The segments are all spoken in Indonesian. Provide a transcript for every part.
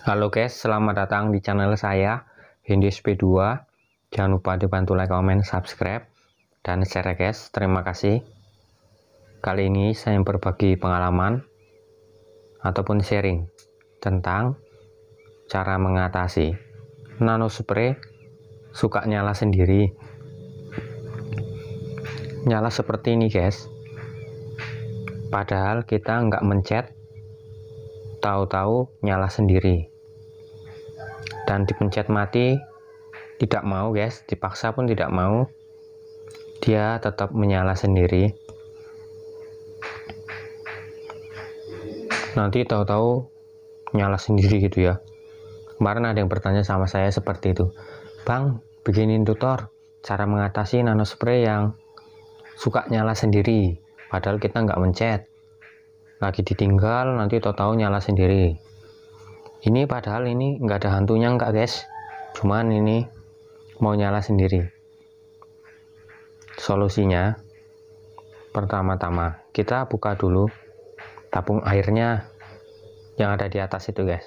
Halo guys, selamat datang di channel saya Hindi SP 2 Jangan lupa dibantu like, comment, subscribe dan share ya guys. Terima kasih. Kali ini saya berbagi pengalaman ataupun sharing tentang cara mengatasi nano spray suka nyala sendiri. Nyala seperti ini guys. Padahal kita nggak mencet, tahu-tahu nyala sendiri dan dipencet mati tidak mau guys dipaksa pun tidak mau dia tetap menyala sendiri nanti tahu-tahu nyala sendiri gitu ya kemarin ada yang bertanya sama saya seperti itu bang begini tutor cara mengatasi nano spray yang suka nyala sendiri padahal kita nggak mencet lagi ditinggal nanti tahu-tahu nyala sendiri ini padahal ini nggak ada hantunya enggak guys cuman ini mau nyala sendiri solusinya pertama-tama kita buka dulu tabung airnya yang ada di atas itu guys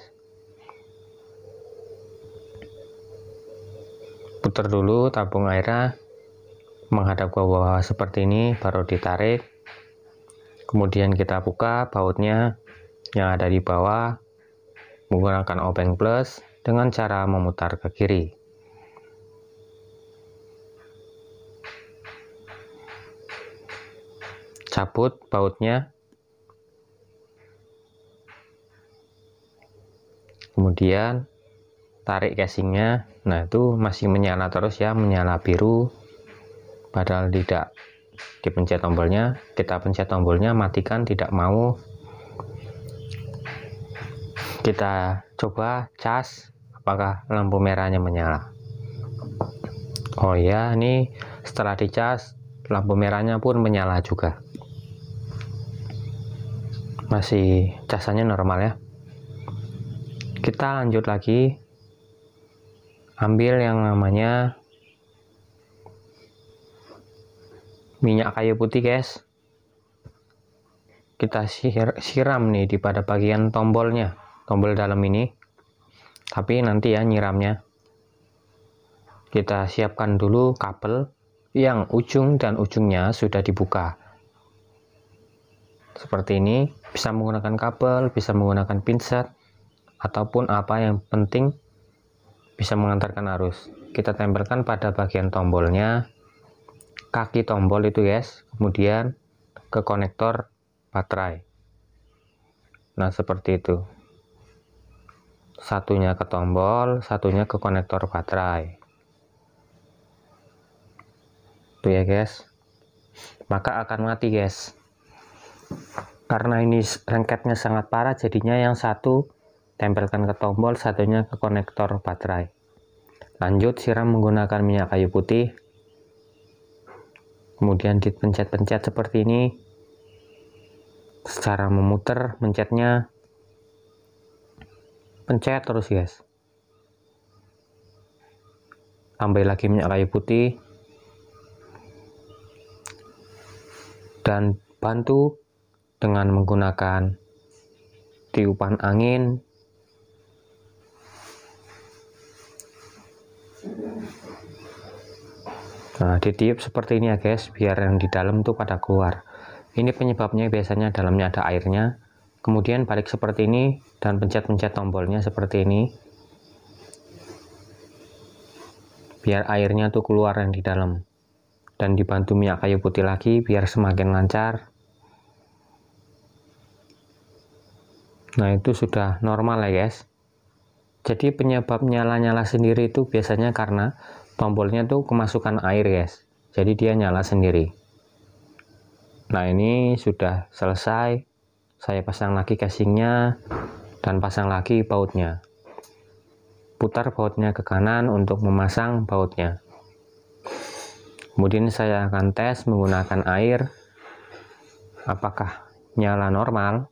putar dulu tabung airnya menghadap ke bawah seperti ini baru ditarik kemudian kita buka bautnya yang ada di bawah menggunakan obeng plus dengan cara memutar ke kiri. Cabut bautnya. Kemudian tarik casingnya. Nah, itu masih menyala terus ya, menyala biru. Padahal tidak dipencet tombolnya, kita pencet tombolnya matikan tidak mau kita coba cas apakah lampu merahnya menyala. Oh ya, ini setelah dicas lampu merahnya pun menyala juga. Masih casannya normal ya. Kita lanjut lagi. Ambil yang namanya minyak kayu putih, guys kita sir siram nih di pada bagian tombolnya tombol dalam ini tapi nanti ya nyiramnya kita siapkan dulu kabel yang ujung dan ujungnya sudah dibuka seperti ini bisa menggunakan kabel bisa menggunakan pinset ataupun apa yang penting bisa mengantarkan arus kita tempelkan pada bagian tombolnya kaki tombol itu guys kemudian ke konektor baterai nah seperti itu satunya ke tombol, satunya ke konektor baterai. Tuh ya guys. Maka akan mati guys. Karena ini lengketnya sangat parah jadinya yang satu tempelkan ke tombol, satunya ke konektor baterai. Lanjut siram menggunakan minyak kayu putih. Kemudian dipencet-pencet seperti ini. Secara memutar mencetnya pencet terus guys tambahin lagi minyak kayu putih dan bantu dengan menggunakan tiupan angin nah ditiup seperti ini ya guys biar yang di dalam tuh pada keluar ini penyebabnya biasanya dalamnya ada airnya Kemudian balik seperti ini dan pencet-pencet tombolnya seperti ini. Biar airnya tuh keluar yang di dalam. Dan dibantu minyak kayu putih lagi biar semakin lancar. Nah itu sudah normal ya guys. Jadi penyebab nyala-nyala sendiri itu biasanya karena tombolnya tuh kemasukan air guys. Jadi dia nyala sendiri. Nah ini sudah selesai saya pasang lagi casingnya dan pasang lagi bautnya. Putar bautnya ke kanan untuk memasang bautnya. Kemudian saya akan tes menggunakan air apakah nyala normal.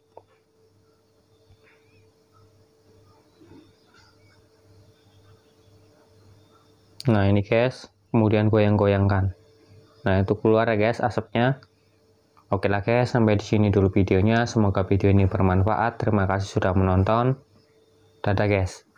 Nah ini guys, kemudian goyang-goyangkan. Nah itu keluar ya guys asapnya. Oke lah guys, sampai di sini dulu videonya. Semoga video ini bermanfaat. Terima kasih sudah menonton. Dadah guys.